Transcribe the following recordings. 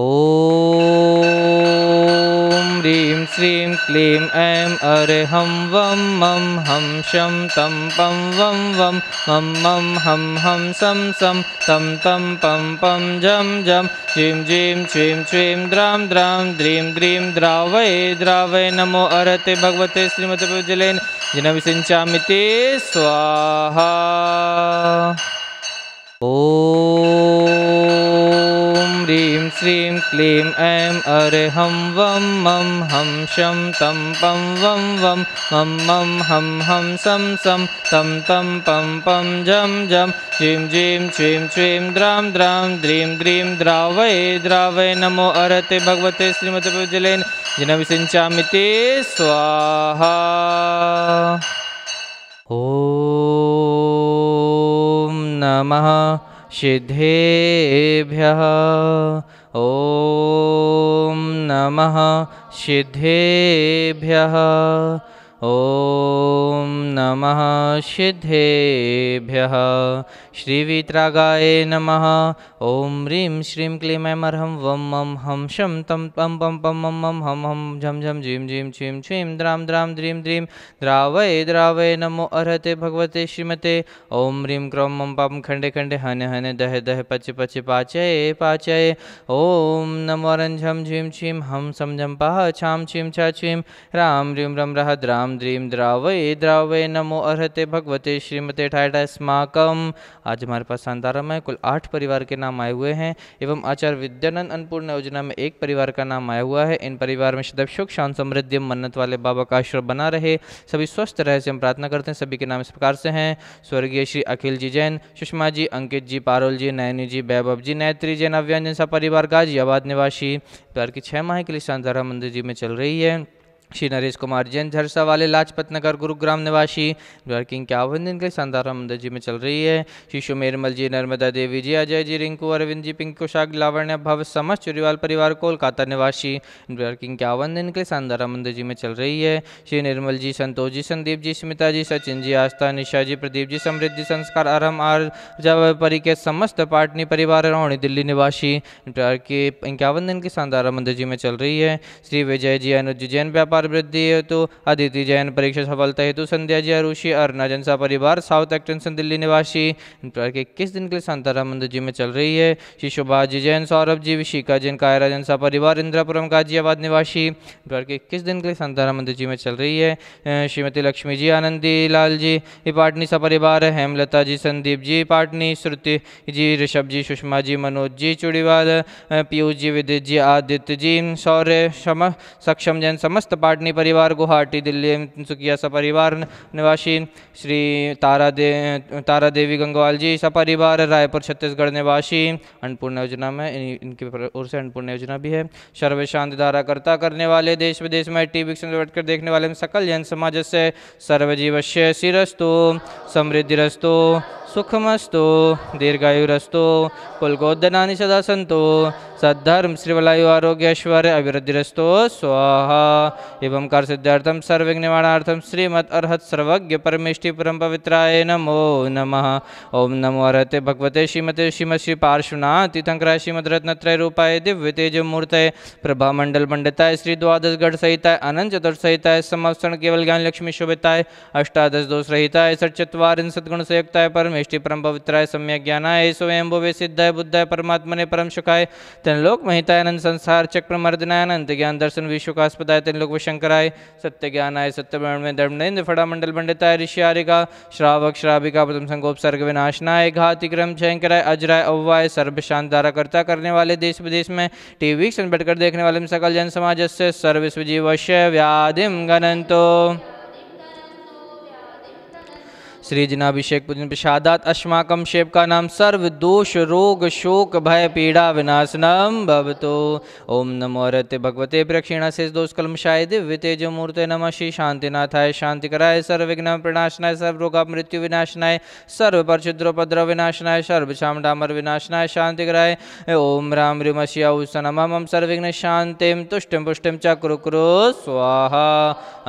ॐ ह्रीं श्रीं क्लीं ऐं अर्हं वं मं हं शं तं पं वं वं मं मं हं हं सं तं तं पं पं जं जं क्रीं जीं श्रीं श्रीं द्रां द्रां द्रीं द्रीं द्रावये द्रावै नमो अर्हते भगवते श्रीमद्पूज्ज्वलेन दिनविसिञ्चामि ते स्वाहा ॐ श्रीं क्लीं ऐं अरे हं वं मं हं शं तं पं वं वं मं मं हं हं सं सं तं तं पं पं जं जं जीं जीं श्रीं श्रीं द्रां द्रां द्रीं द्रीं द्रावै द्रावै नमो अरते भगवते श्रीमते प्रज्वलेन जनविसिञ्चामि ते स्वाहा ॐ नमः सिद्धेभ्यः ॐ नमः सिद्धेभ्यः ॐ नम सिद्धेभ्यः श्रीवितरागाय नम ओं ह्रीं श्रीं क्लीं ऐं अर्हं वं मं हं शं तं पं पं पं मं मं हं हं झं झं झीं झीं छीं छीं द्रां द्रां द्रीं द्रीं द्रावय द्रावय नमो अर्हते भगवते श्रीमते ओं ह्रीं क्रौं मं पम खंडे खंडे हन हन दह दह पच पच पाचये पाचय ओं नमो झम झीं छीं हं सं झं पः छां छीं छा छीं रां ह्रीं रं रहद्रां द्रीं द्रावये द्रावय नमो अर्ते भगवते श्रीमते ठाठा स्माकम आज हमारे पास शानदारा में कुल आठ परिवार के नाम आए हुए हैं एवं आचार्य विद्यानंद अन्नपूर्ण योजना में एक परिवार का नाम आया हुआ है इन परिवार में सदैव सुख शांत समृद्धि मन्नत वाले बाबा का आश्रम बना रहे सभी स्वस्थ रहे से हम प्रार्थना करते हैं सभी के नाम इस प्रकार से हैं स्वर्गीय श्री अखिल जी जैन सुषमा जी अंकित जी पारोल जी नैनी जी वैभव जी नैत्री जैन अव्यंजन सा परिवार गाजियाबाद निवासी परिवार की छह माह के लिए शांतारा मंदिर जी में चल रही है श्री नरेश कुमार जैन झरसा वाले लाजपत नगर गुरुग्राम निवासी वर्किंग के आवेदन के शानदार मंदिर जी में चल रही है श्री मेरमल जी नर्मदा देवी जी अजय जी रिंकू अरविंद जी पिंकू शाग लावण्य भव समस्त चुरीवाल परिवार कोलकाता निवासी वर्किंग के आवेदन के शानदार हमदर जी में चल रही है श्री निर्मल जी संतोष जी संदीप जी स्मिता जी सचिन जी आस्था निशा जी प्रदीप जी समृद्धि संस्कार अरम आर जवपरी के समस्त पाटनी परिवार रोहणी दिल्ली निवासी के इक्यावन दिन के शानदार हमदर जी में चल रही है श्री विजय जी अनुज जैन व्यापार व्यापार वृद्धि हेतु अदिति जैन परीक्षा सफलता हेतु संध्या जी अरुषि अरुणा जन सा परिवार साउथ एक्टेंशन दिल्ली निवासी इन इक्कीस दिन के लिए शांतारामंद जी में चल रही है शिशुभा जी जैन सौरभ जी विशिका जैन कायरा जन सा परिवार इंदिरापुरम गाजियाबाद निवासी इन इक्कीस दिन के लिए शांतारामंद जी में चल रही है श्रीमती लक्ष्मी जी आनंदी लाल जी पाटनी सा परिवार हेमलता जी संदीप जी पाटनी श्रुति जी ऋषभ जी सुषमा जी मनोज जी चुड़ीवाल पीयूष जी विदित जी आदित्य जी सौर्य सक्षम जैन समस्त पाटनी परिवार गुवाहाटी दिल्ली सुखिया सपरिवार निवासी श्री तारा दे तारा देवी गंगवाल जी सपरिवार रायपुर छत्तीसगढ़ निवासी अन्नपूर्णा योजना में इन, इनकी ओर से अन्नपूर्णा योजना भी है सर्व शांति धाराकर्ता करने वाले देश विदेश में टी वी बैठकर देखने वाले सकल जैन समाज से सर्वजीवश्य शिरस्तु समृद्धिस्तु सुखमस्तु दीर्घायुरस्तु कुलगोदना सदा सन्त सद्धर्म श्रीवलायु आरोग्यश्वर अभिवृद्धिस्तु स्वाहा एवं सिद्धार्थम सिद्ध्यर्थ श्रीमद अर्हत सर्वज्ञ परमेष्टि परम पवित्राय नमो नम ओं नमो अर्ते भगवते श्रीमते श्रीम श्री पार्श्वनाथ तीर्थंकराय श्रीमद रूपाय दिव्य तेज मूर्तय प्रभा मंडल श्री द्वादश सहिताय अनंत चतुर्थ सहिताय केवल ज्ञान लक्ष्मी शोभिताय अष्टादश दोष रहिताय सट चतवार सदगुण संयुक्ताय परमे मेष्टि परम पवित्राय सम्यक ज्ञानाय स्वयं भुवे सिद्धाय बुद्धाय परमात्मने परम सुखाय तन लोक महितायनंद संसार चक्र मर्दनायनंत ज्ञान दर्शन विश्व का अस्पदाय तन लोक शंकराय सत्य ज्ञानाय सत्यवर्ण में फड़ा मंडल पंडिताय ऋषि आरिका श्रावक श्राविका प्रथम संगोप सर्ग विनाशनाय घातिक्रम जयंकराय अजराय अव्वाय सर्वशांत धारा करता करने वाले देश विदेश में टीवी बैठकर देखने वाले सकल जन समाज से सर्विस्व व्याधि व्याधिम श्री जिनाभिषेक पूजन प्रसादात अस्माकम शेव का नाम सर्व दोष रोग शोक भय पीड़ा विनाशनम भवतो ओम नमो रत्य भगवते प्रक्षिणा शेष दोष कलम शाय दिव्य तेज मूर्ते नम श्री शांतिनाथाय शांति कराय सर्व विघ्न प्रणाशनाय सर्व रोग मृत्यु विनाशनाय सर्व पर परशुद्रोपद्रव विनाशनाय सर्व शाम डामर विनाशनाय शांति कराय ओम राम रिम रीम श्रियाउसनम हम सर्वविघ्न शांतिम तुष्टिम पुष्टिम चक्र कुरु कुरु स्वाहा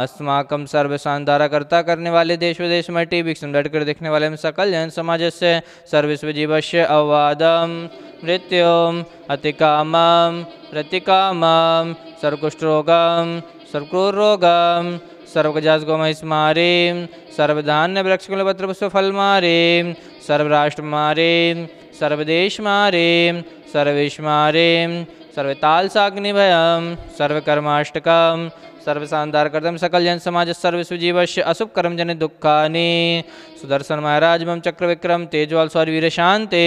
अस्माकम सर्वशानदारा कर्ता करने वाले देश विदेश में टी संरटकर देखने वाले सकल समाज से सर्वस्वजीवश्य अवादम मृत्युम काम प्रतिकाम सर्वकुष्ठरोगम सर्वक्रूरोगम मारी सर्वधान्य वृक्षकुलपत्र पुष्पफलमारी सर्वराष्ट्रमारी सर्वदेशमारी सर्वेशमारी सर्वतालसाग्निभयम सर्वकर्माष्टकम सर्वसाधारकर्तम सकल जन समाज सर्वस्वजीवश्य अशुभ कर्म जन दुखाने सुदर्शन महाराज मम चक्र विक्रम तेजवाल स्वर वीर शांति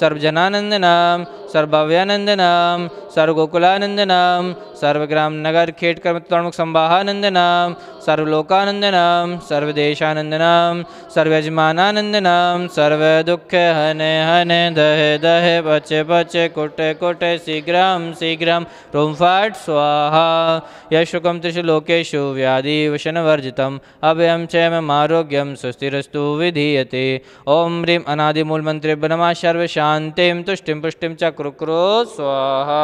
सर्वजनानंदनम सर्वभव्यानंदनम सर्वगोकुलानंदनम सर्वग्राम नगर खेट कर्म तरणुख संवाहानंदनम सर्वलोकानंदनम सर्वदेशानंदनम सर्वयजमानानंदनम सर्व दुख हन हन दह दह बच बच कुट कुट शीघ्रम शीघ्रम रोम फाट स्वाहा यशुकम त्रिषु लोकेषु व्याधिवशनवर्जितम् अभयं क्षेममारोग्यं सुस्थिरस्तु विधीयते ओं ह्रीं अनादिमूलमन्त्रेभ्य नमः सर्वशान्तिं तुष्टिं तुष्टि पुष्टि कुरुकुरु स्वाहा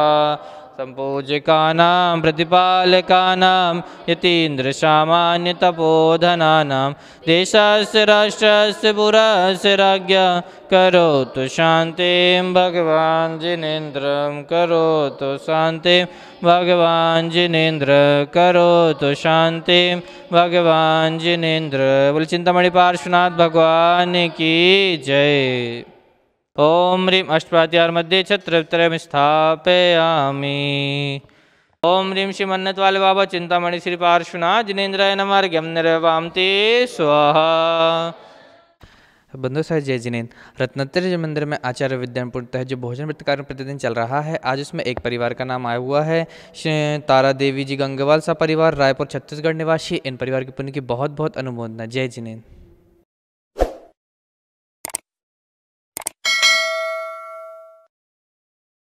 सम्पूज्यकानां प्रतिपालकानां यतीन्द्रसामान्यतपोधनानां देशस्य राष्ट्रस्य पुरस्य राज्ञा करोतु शान्तिं भगवान् जिनेन्द्रं करोतु शान्तिं भगवान् जिनेन्द्र करोतु शान्तिं भगवान् जिनेन्द्र बोले चिंतामणि पार्श्वनाथ भगवान की जय ओम ह्रीं अष्टपाद्यार्मध्ये छत्रत्रयं स्थापयामि श्री ह्रीं वाले बाबा चिंतामणि श्री पार्श्वनाथ जिनेन्द्राय नमार्घ्यं निर्वाम ते स्वाहा बंधु सर जय जिनेन्द रत्नत्र मंदिर में आचार्य विद्यानपुर तहत जो भोजन वृत्त कार्यक्रम प्रतिदिन चल रहा है आज उसमें एक परिवार का नाम आया हुआ है तारा देवी जी गंगवाल सा परिवार रायपुर छत्तीसगढ़ निवासी इन परिवार के पुण्य की बहुत बहुत अनुमोदना जय जिनेन्द्र